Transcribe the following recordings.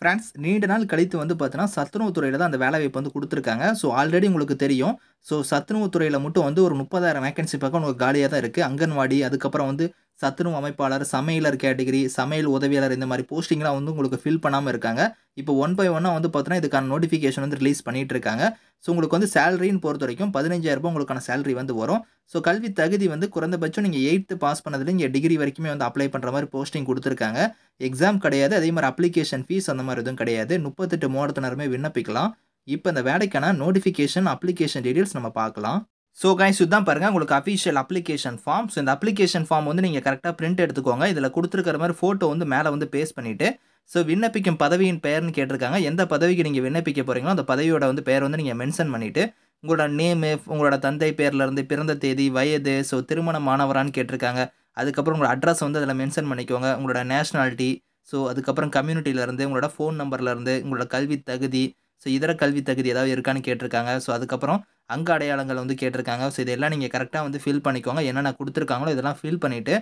friends நீண்ட நாள் கழித்து வந்து பார்த்தீங்கன்னா சத்துணவுத்துறையில் தான் அந்த வேலை வாய்ப்பு வந்து கொடுத்துருக்காங்க ஸோ ஆல்ரெடி உங்களுக்கு தெரியும் ஸோ சத்துணவுத்துறையில் மட்டும் வந்து ஒரு முப்பதாயிரம் வேக்கன்சி பக்கம் உங்களுக்கு காலியாக தான் இருக்குது அங்கன்வாடி அதுக்கப்புறம் வந்து சத்துணவு அமைப்பாளர் சமையலர் கேட்டகிரி சமையல் உதவியாளர் இந்த மாதிரி போஸ்டிங்லாம் வந்து உங்களுக்கு ஃபில் பண்ணாமல் இருக்காங்க இப்போ ஒன் பை ஒன்னாக வந்து பார்த்தோன்னா இதுக்கான நோட்டிஃபிகேஷன் வந்து ரிலீஸ் பண்ணிகிட்டு இருக்காங்க ஸோ உங்களுக்கு வந்து சேலரின்னு பொறுத்த வரைக்கும் பதினஞ்சாயிரரூபா உங்களுக்கான சேலரி வந்து வரும் ஸோ கல்வி தகுதி வந்து குறைந்தபட்சம் நீங்கள் எயித்து பாஸ் பண்ணதில் இங்கே டிகிரி வரைக்குமே வந்து அப்ளை பண்ணுற மாதிரி போஸ்டிங் கொடுத்துருக்காங்க எக்ஸாம் கிடையாது அதே மாதிரி அப்ளிகேஷன் ஃபீஸ் அந்த மாதிரி எதுவும் கிடையாது முப்பத்தெட்டு மூடத்தினருமே விண்ணப்பிக்கலாம் இப்போ இந்த வேலைக்கான நோட்டிஃபிகேஷன் அப்ளிகேஷன் டீட்டெயில்ஸ் நம்ம பார்க்கலாம் ஸோ கைஸ் இதுதான் பாருங்கள் உங்களுக்கு அஃபிஷியல் அப்ளிகேஷன் ஃபார்ம் ஸோ இந்த அப்ளிகேஷன் ஃபார்ம் வந்து நீங்கள் கரெக்டாக பிரிண்ட் எடுத்துக்கோங்க இதில் கொடுத்துருக்கிற மாதிரி ஃபோட்டோ வந்து மேலே வந்து பேஸ்ட் பண்ணிவிட்டு ஸோ விண்ணப்பிக்கும் பதவியின் பெயர்னு கேட்டிருக்காங்க எந்த பதவிக்கு நீங்கள் விண்ணப்பிக்க போகிறீங்களோ அந்த பதவியோட வந்து பேர் வந்து நீங்கள் மென்ஷன் பண்ணிவிட்டு உங்களோட நேமு உங்களோட தந்தை பேர்லேருந்து பிறந்த தேதி வயது ஸோ திருமணமானவரான்னு கேட்டிருக்காங்க அதுக்கப்புறம் உங்களோட அட்ரஸ் வந்து அதில் மென்ஷன் பண்ணிக்கோங்க உங்களோட நேஷ்னாலிட்டி ஸோ அதுக்கப்புறம் கம்யூனிட்டியிலேருந்து உங்களோட ஃபோன் நம்பர்லேருந்து உங்களோட கல்வி தகுதி ஸோ இதர கல்வி தகுதி ஏதாவது இருக்கான்னு கேட்டிருக்காங்க ஸோ அதுக்கப்புறம் அங்க அடையாளங்கள் வந்து கேட்டிருக்காங்க ஸோ இதெல்லாம் நீங்கள் கரெக்டாக வந்து ஃபில் பண்ணிக்கோங்க என்னென்ன கொடுத்துருக்காங்களோ இதெல்லாம் ஃபில் பண்ணிவிட்டு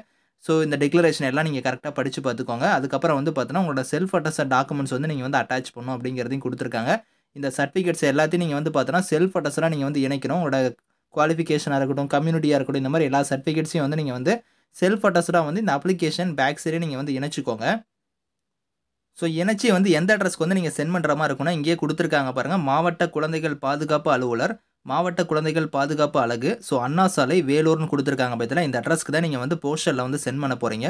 ஸோ இந்த டிக்ளரேஷன் எல்லாம் நீங்கள் கரெக்டாக படித்து பார்த்துக்கோங்க அதுக்கப்புறம் வந்து பார்த்தோன்னா உங்களோட செல்ஃப் அட்டஸ்ட் டாக்குமெண்ட்ஸ் வந்து நீங்கள் வந்து அட்டாச் பண்ணணும் அப்படிங்கிறதையும் கொடுத்துருக்காங்க இந்த சர்டிஃபிகேட்ஸ் எல்லாத்தையும் நீங்கள் வந்து பார்த்தோன்னா செல்ஃப் அட்டஸ்டாக நீங்கள் வந்து இணைக்கணும் உங்களோட குவாலிஃபிகேஷனாக இருக்கட்டும் கம்யூனிட்டியாக இருக்கட்டும் இந்த மாதிரி எல்லா சர்டிஃபிகேட்ஸையும் வந்து நீங்கள் வந்து செல்ஃப் அட்டஸ்டாக வந்து இந்த அப்ளிகேஷன் பேக் சைடே நீங்கள் வந்து இணைச்சிக்கோங்க ஸோ இணைச்சி வந்து எந்த அட்ரஸ்க்கு வந்து நீங்கள் சென்ட் பண்ணுற மாதிரி இருக்குன்னா இங்கேயே கொடுத்துருக்காங்க பாருங்கள் மாவட்ட குழந்தைகள் பாதுகாப்பு அலுவலர் மாவட்ட குழந்தைகள் பாதுகாப்பு அழகு ஸோ அண்ணா சாலை வேலூர்னு கொடுத்துருக்காங்க பார்த்தீங்கன்னா இந்த அட்ரஸ்க்கு தான் நீங்கள் வந்து போஸ்டரில் வந்து சென்ட் பண்ண போகிறீங்க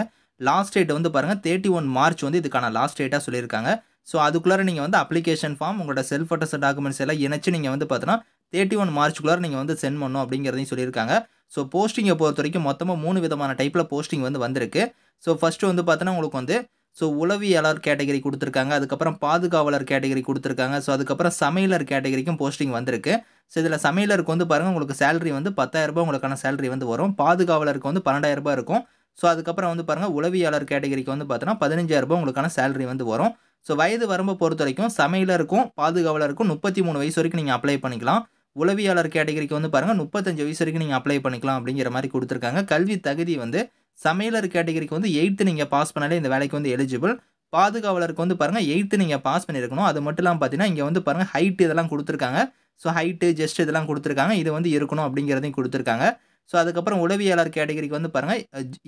லாஸ்ட் டேட் வந்து பாருங்கள் தேர்ட்டி ஒன் மார்ச் வந்து இதுக்கான லாஸ்ட் டேட்டாக சொல்லியிருக்காங்க ஸோ அதுக்குள்ளார நீங்கள் வந்து அப்ளிகேஷன் ஃபார்ம் உங்களோட செல்ஃப் அட்டஸ்ட் டாக்குமெண்ட்ஸ் எல்லாம் இணைச்சு நீங்கள் வந்து பார்த்தீங்கன்னா தேர்ட்டி ஒன் மார்ச்சுக்குள்ளார நீங்கள் வந்து சென்ட் பண்ணணும் அப்படிங்கிறதையும் சொல்லியிருக்காங்க ஸோ போஸ்டிங்கை பொறுத்த வரைக்கும் மொத்தமாக மூணு விதமான டைப்பில் போஸ்டிங் வந்து வந்திருக்கு ஸோ ஃபஸ்ட்டு வந்து பார்த்தோன்னா உங்களுக்கு வந்து ஸோ உளவியலர் கேட்டகரி கொடுத்துருக்காங்க அதுக்கப்புறம் பாதுகாவலர் கேட்டகரி கொடுத்துருக்காங்க ஸோ அதுக்கப்புறம் சமையலர் கேட்டகரிக்கும் போஸ்டிங் வந்திருக்கு ஸோ இதில் சமையலருக்கு வந்து பாருங்கள் உங்களுக்கு சேலரி வந்து பத்தாயிரரூபா உங்களுக்கான சேலரி வந்து வரும் பாதுகாவலருக்கு வந்து பன்னெண்டாயிரரூபா இருக்கும் ஸோ அதுக்கப்புறம் வந்து பாருங்கள் உளவியாளர் கேட்டகரிக்கு வந்து பார்த்தோன்னா பதினஞ்சாயிரரூபா உங்களுக்கான சேலரி வந்து வரும் ஸோ வயது வரம்பை பொறுத்த வரைக்கும் சமையலருக்கும் பாதுகாவலருக்கும் முப்பத்தி மூணு வயசு வரைக்கும் நீங்கள் அப்ளை பண்ணிக்கலாம் உளவியாளர் கேட்டகரிக்கு வந்து பாருங்கள் முப்பத்தஞ்சு வயசு வரைக்கும் நீங்கள் அப்ளை பண்ணிக்கலாம் அப்படிங்கிற மாதிரி கொடுத்துருக்காங்க கல்வி தகுதி வந்து சமையலர் கேட்டகரிக்கு வந்து எயித்து நீங்கள் பாஸ் பண்ணாலே இந்த வேலைக்கு வந்து எலிஜிபிள் பாதுகாவலருக்கு வந்து பாருங்கள் எயித்து நீங்கள் பாஸ் பண்ணியிருக்கணும் அது மட்டும் இல்லாமல் பார்த்தீங்கன்னா இங்கே வந்து பாருங்கள் ஹைட் இதெல்லாம் கொடுத்துருக்காங்க ஸோ ஹைட்டு ஜெஸ்ட் இதெல்லாம் கொடுத்துருக்காங்க இது வந்து இருக்கணும் அப்படிங்கிறதையும் கொடுத்துருக்காங்க ஸோ அதுக்கப்புறம் உளவியலாளர் கேட்டகரிக்கு வந்து பாருங்கள்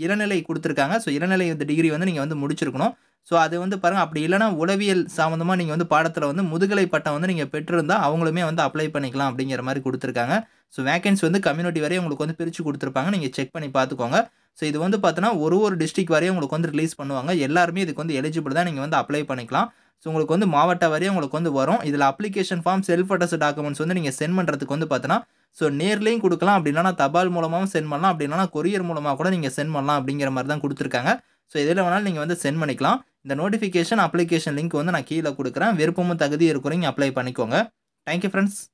இளநிலை கொடுத்துருக்காங்க ஸோ இளநிலை வந்து டிகிரி வந்து நீங்கள் வந்து முடிச்சிருக்கணும் ஸோ அது வந்து பாருங்கள் அப்படி இல்லைனா உளவியல் சம்மந்தமாக நீங்கள் வந்து பாடத்தில் வந்து முதுகலை பட்டம் வந்து நீங்கள் பெற்றிருந்தால் அவங்களுமே வந்து அப்ளை பண்ணிக்கலாம் அப்படிங்கிற மாதிரி கொடுத்துருக்காங்க ஸோ வேகன்சி வந்து கம்யூனிட்டி வரையும் உங்களுக்கு வந்து பிரித்து கொடுத்துருப்பாங்க நீங்கள் செக் பண்ணி பார்த்துக்கோங்க ஸோ இது வந்து பார்த்தீங்கன்னா ஒரு ஒரு டிஸ்ட்ரிக் வரையும் உங்களுக்கு வந்து ரிலீஸ் பண்ணுவாங்க எல்லாருமே இதுக்கு வந்து எலிஜிபிள் தான் நீங்கள் வந்து அப்ளை பண்ணிக்கலாம் ஸோ உங்களுக்கு வந்து மாவட்ட வரையும் உங்களுக்கு வந்து வரும் இதில் application form self address documents வந்து நீங்கள் சென்ட் பண்ணுறதுக்கு வந்து பார்த்தீங்கன்னா ஸோ நேர்லேயும் கொடுக்கலாம் அப்படி இல்லைன்னா தபால் மூலமாகவும் சென்ட் பண்ணலாம் அப்படி இல்லைன்னா கொரியர் மூலமாக கூட நீங்கள் சென்ட் பண்ணலாம் அப்படிங்கிற மாதிரி தான் கொடுத்துருக்காங்க ஸோ எதில் வேணாலும் நீங்கள் வந்து சென்ட் பண்ணிக்கலாம் இந்த நோட்டிஃபிகேஷன் அப்ளிகேஷன் லிங்க் வந்து நான் கீழே கொடுக்குறேன் விருப்பமும் தகுதி இருக்கிறீங்க அப்ளை பண்ணிக்கோங்க தேங்க்யூ ஃப்ரெண்ட்ஸ்